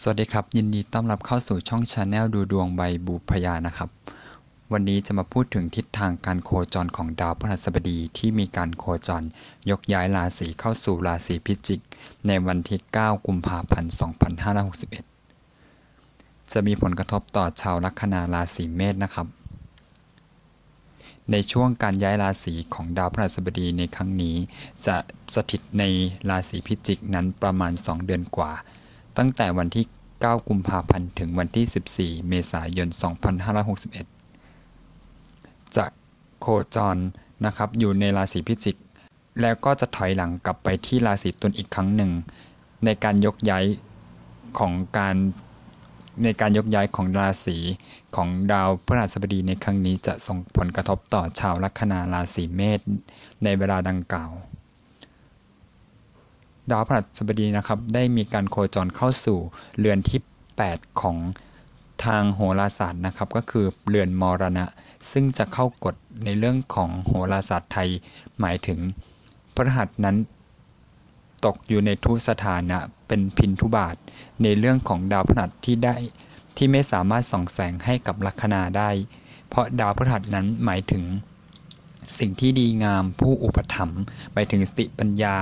สวัสดีครับ ยินดีต้อนรับเข้าสู่ช่องชาแนลดูดวงใบบูพยานะครับ วันนี้จะมาพูดถึงทิศทางการโคจรของดาวพฤหัสบดีที่มีการโคจรยกย้ายราศีเข้าสู่ราศีพิจิก ในวันที่ 9 กุมภาพันธ์ 2561 จะมีผลกระทบต่อชาวลัคนาราศีเมษนะครับ ในช่วงการย้ายราศีของดาวพฤหัสบดีในครั้งนี้ จะสถิตในราศีพิจิกนั้นประมาณ 2 เดือนกว่าตั้งแต่วันที่ 9 กุมภาพันธ์ ถึงวันที่ 14 เมษายน 2561 จะโคจรนะครับอยู่ในราศีพิจิก แล้วก็จะถอยหลังกลับไปที่ราศีตุลอีกครั้งหนึ่ง ในการยกย้ายของการในการยกย้ายของราศีของดาวพฤหัสบดีในครั้งนี้จะส่งผลกระทบต่อชาวลัคนาราศีเมษในเวลาดังกล่าวดาวพฤหัสบดีนะครับได้มีการโคจรเข้าสู่เรือนที่ 8ของทางโหราศาสตร์นะครับก็คือ เรือนมรณะ ซึ่งจะเข้ากฎในเรื่องของโหราศาสตร์ไทยหมายถึง พระหัสนั้นตกอยู่ในทุสถานะเป็นพินทุบาท ในเรื่องของดาวพฤหัสที่ได้ที่ไม่สามารถส่องแสงให้กับลัคนาได้ เพราะดาวพฤหัสนั้นหมายถึงสิ่งที่ดีงามผู้อุปถัมภ์ไปถึงสติปัญญา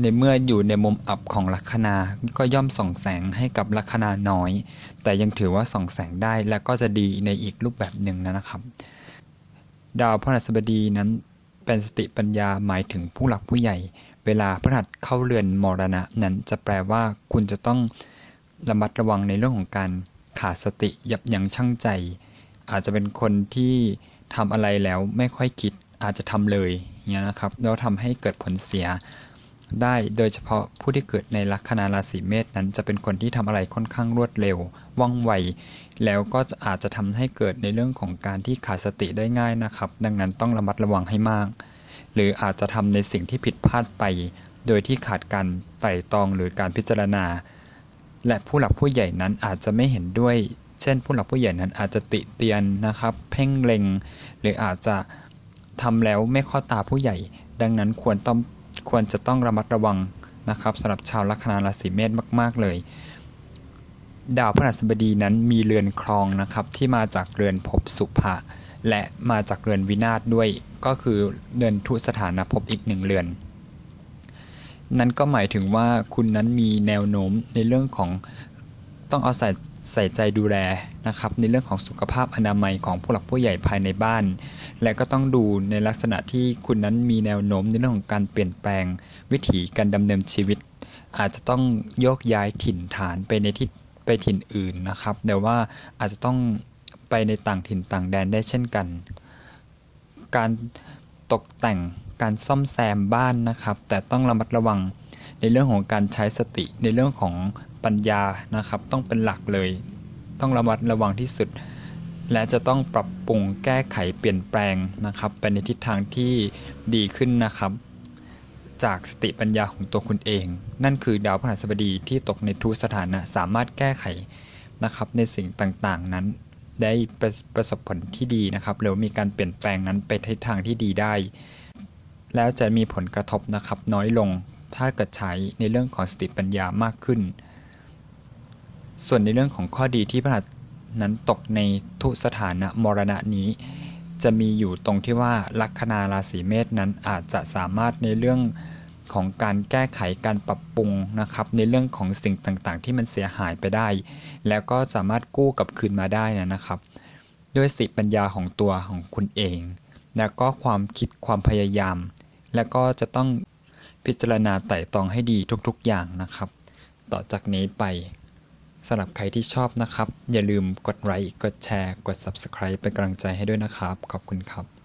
ในเมื่ออยู่ในมุมอับของลัคนา ก็ย่อมส่องแสงให้กับลัคนาน้อย แต่ยังถือว่าส่องแสงได้ และก็จะดีในอีกรูปแบบหนึ่งนะครับ ดาวพฤหัสบดีนั้นเป็นสติปัญญาหมายถึงผู้หลักผู้ใหญ่ เวลาพฤหัสเข้าเรือนมรณะนั้นจะแปลว่าคุณจะต้องระมัดระวังในเรื่องของการขาดสติยับยั้งชั่งใจ อาจจะเป็นคนที่ทำอะไรแล้วไม่ค่อยคิดอาจจะทำเลยเนี่ยนะครับแล้วทำให้เกิดผลเสีย ได้โดยเฉพาะผู้ที่เกิดในลัคนาราศีเมษนั้นจะเป็นคนที่ทำอะไรค่อนข้างรวดเร็ว ว่องไวแล้วก็อาจจะทำให้เกิดในเรื่องของการที่ขาดสติได้ง่ายนะครับ ดังนั้นต้องระมัดระวังให้มาก หรืออาจจะทำในสิ่งที่ผิดพลาดไป โดยที่ขาดการไต่ตองหรือการพิจารณา และผู้หลักผู้ใหญ่นั้นอาจจะไม่เห็นด้วย เช่นผู้หลักผู้ใหญ่นั้นอาจจะติเตียนนะครับ เพ่งเล็ง หรืออาจจะทำแล้วไม่ข้อตาผู้ใหญ่ดังนั้นควรต้องควรจะต้องระมัดระวังนะครับสำหรับชาวลัคนาราศีเมษมาก ๆเลย ดาวพฤหัสบดีนั้นมีเรือนครองนะครับที่มาจากเรือนภพสุภะและมาจากเรือนวินาศด้วย ก็คือเรือนทุสถานภพอีกหนึ่งเรือน นั่นก็หมายถึงว่าคุณนั้นมีแนวโน้มในเรื่องของต้องเอาใส่ใส่ใจดูแลนะครับในเรื่องของสุขภาพอนามัยของผู้หลักผู้ใหญ่ภายในบ้าน และก็ต้องดูในลักษณะที่คุณนั้นมีแนวโน้มในเรื่องของการเปลี่ยนแปลงวิถีการดำเนินชีวิต อาจจะต้องโยกย้ายถิ่นฐานไปในที่ไปถิ่นอื่นนะครับแต่ว่าอาจจะต้องไปในต่างถิ่นต่างแดนได้เช่นกัน การตกแต่งการซ่อมแซมบ้านนะครับแต่ต้องระมัดระวังในเรื่องของการใช้สติในเรื่องของปัญญานะครับ ต้องเป็นหลักเลย ต้องระมัดระวังที่สุด และจะต้องปรับปรุงแก้ไขเปลี่ยนแปลงนะครับไปในทิศทางที่ดีขึ้นนะครับ จากสติปัญญาของตัวคุณเอง นั่นคือดาวพฤหัสบดีที่ตกในทุสถานะสามารถแก้ไขนะครับในสิ่งต่างๆนั้น ได้ประประสบผลที่ดีนะครับ หรือมีการเปลี่ยนแปลงนั้นไปทิศทางที่ดีได้ แล้วจะมีผลกระทบนะครับน้อยลงถ้าเกิดใช้ ในเรื่องของสติปัญญามากขึ้น ส่วนในเรื่องของข้อดีที่พระหัตนั้นตกในทุสถานะมรณะนี้ จะมีอยู่ตรงที่ว่าลัคนาราศีเมษนั้นอาจจะสามารถในเรื่องของการแก้ไขการปรับปรุงนะครับ ในเรื่องของสิ่งต่างๆ ที่มันเสียหายไปได้ แล้วก็สามารถกู้กลับคืนมาได้นะครับ ด้วยสติปัญญาของตัวของคุณเอง แล้วก็ความคิดความพยายาม แล้วก็จะต้องพิจารณาไต่ตองให้ดีทุกๆอย่างนะครับ ต่อจากนี้ไปสำหรับใครที่ชอบนะครับ อย่าลืมกดไลค์กดแชร์กด Subscribe เป็นกำลังใจให้ด้วยนะครับ ขอบคุณครับ